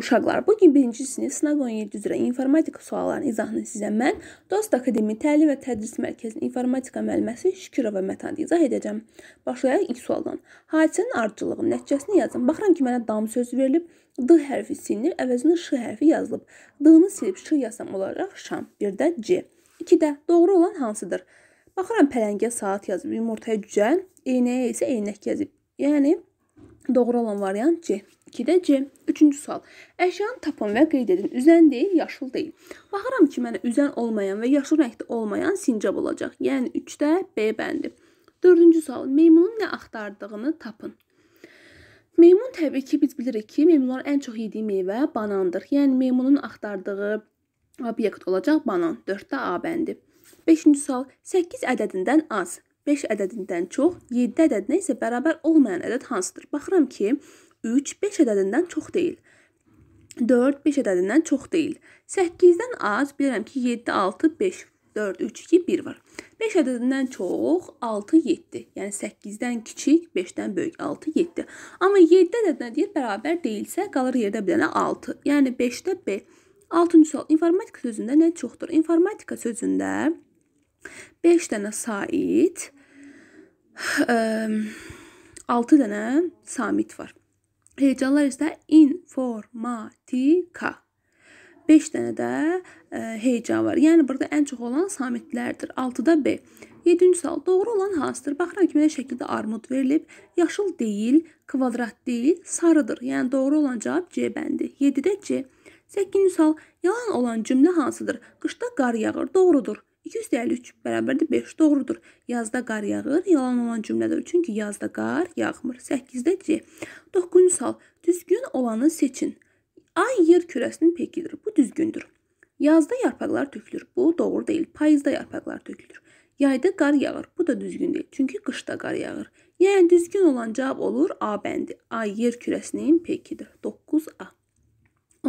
Uşaqlar, bu gün 1-ci sinif sınaq 17 üzrə informatika suallarının izahını sizə mən Dost Akademi Təlim və Tədris Mərkəzinin informatika müəlliməsi Şükürova Mətanlı izah edəcəm. Başlayaq ilk sualdan. Hadisənin ardıcıllığı nəticəsini yazın. Baxıram ki, mənə dam sözü verilib. D hərfi silinib, əvəzinə ş hərfi yazılıb. D-ni silib ş yazsam olaraq şam. Bir də C. 2-də doğru olan hansıdır? Baxıram pələngə saat yazıb, yumurtaya cücə, eynəyə isə eynək yazıb. Yəni doğru olan variant C. 2-də C. Üçüncü sual. Əşyanı tapın və qeyd edin. Üzən deyil, yaşıl deyil. Baxıram ki, mənə üzən olmayan və yaşıl rəngdə olmayan sincab olacaq. Yəni 3-də B bəndi. Dördüncü sual. Meymunun nə axtardığını tapın. Meymun təbii ki, biz bilirik ki, meymunlar ən çox yediyi meyvə banandır. Yəni meymunun axtardığı obyekt olacaq banan. 4-də A bəndi. 5-ci sual. 8 ədədindən az, 5 ədədindən çox, 7 ədədinə isə bərabər olmayan ədəd hansıdır? Baxıram ki, 3 5 ədədindən çox deyil. 4 5 ədədindən çox deyil. 8-dən az bilirəm ki, 7 6 5 4 3 2 1 var. 5 ədədindən çox 6 7. Yəni 8-dən kiçik, 5-dən böyük 6 7. Amma 7 ədədinə deyir bərabər deyilsə, qalır yerdə bir dənə 6. Yəni 5-də 5. 6-cı sual. İnformatika sözündə nə çoxdur? İnformatika sözündə 5 dənə sait, 6 dənə samit var. Heyecanlar isə informatika. 5 dənə də heyecan var. Yəni burada ən çox olan samitlərdir. 6-da B. 7-ci sual. Doğru olan hansıdır? Baxıram ki, mənə şəkildə armud verilib. Yaşıl deyil, kvadrat deyil, sarıdır. Yəni doğru olan cavab C bəndi. 7-də C. 8-ci sual. Yalan olan cümlə hansıdır? Qışda qar yağır. Doğrudur. 253 bərabərdir 5. Doğrudur. Yazda qar yağır. Yalan olan cümlədir. Çünki yazda qar yağmır. 8-də C. 9-cu sual. Düzgün olanı seçin. Ay yer kürəsinin pekidir. Bu düzgündür. Yazda yarpaqlar tökülür. Bu doğru deyil. Payızda yarpaqlar tökülür. Yayda qar yağır. Bu da düzgün deyil. Çünki qışda qar yağır. Yəni düzgün olan cavab olur A bəndi. Ay yer kürəsinin pekidir. 9A.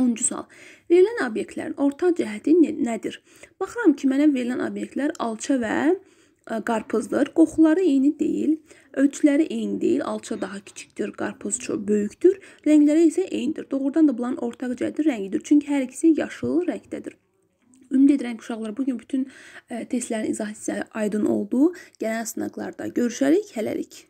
10-cu sual. Verilən obyektlərin orta cəhəti nədir? Baxıram ki, mənə verilən obyektlər alça və e, qarpızdır. Qoxuları eyni deyil, ölçüləri eyni deyil. Alça daha kiçikdir, qarpız çox böyükdür. Rəngləri isə eynidir. Doğrudan da bunların ortaq cəhəti rəngidir. Çünki hər ikisi yaşıl rəngdədir. Ümid edirəm ki, uşaqlar bu gün bütün e, testlərin izahı sizə aydın oldu. Gələn sınaqlarda görüşərik. Hələlik.